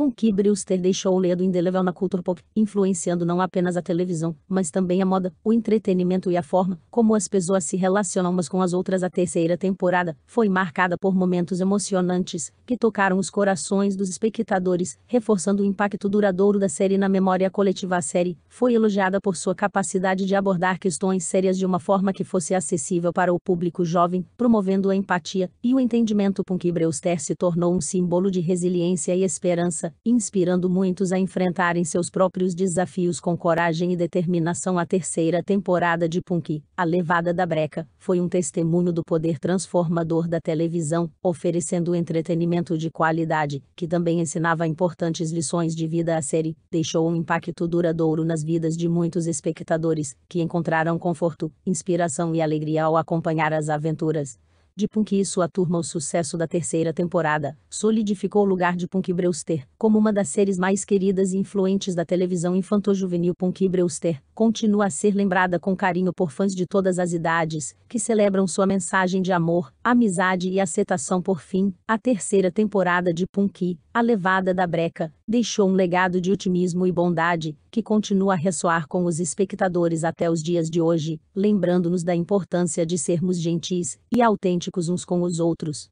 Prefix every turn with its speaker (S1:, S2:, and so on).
S1: Punky Brewster deixou o ledo indelével na cultura pop, influenciando não apenas a televisão, mas também a moda, o entretenimento e a forma como as pessoas se relacionam umas com as outras. A terceira temporada foi marcada por momentos emocionantes que tocaram os corações dos espectadores, reforçando o impacto duradouro da série na memória coletiva. A série foi elogiada por sua capacidade de abordar questões sérias de uma forma que fosse acessível para o público jovem, promovendo a empatia e o entendimento. Punky Brewster se tornou um símbolo de resiliência e esperança inspirando muitos a enfrentarem seus próprios desafios com coragem e determinação. A terceira temporada de Punk, A Levada da Breca, foi um testemunho do poder transformador da televisão, oferecendo entretenimento de qualidade, que também ensinava importantes lições de vida. A série deixou um impacto duradouro nas vidas de muitos espectadores, que encontraram conforto, inspiração e alegria ao acompanhar as aventuras de Punk e sua turma o sucesso da terceira temporada, solidificou o lugar de Punk Brewster como uma das séries mais queridas e influentes da televisão infantil juvenil Punk Brewster continua a ser lembrada com carinho por fãs de todas as idades, que celebram sua mensagem de amor, amizade e aceitação. Por fim, a terceira temporada de Punk, a levada da breca, deixou um legado de otimismo e bondade, que continua a ressoar com os espectadores até os dias de hoje, lembrando-nos da importância de sermos gentis e autênticos simpáticos uns com os outros.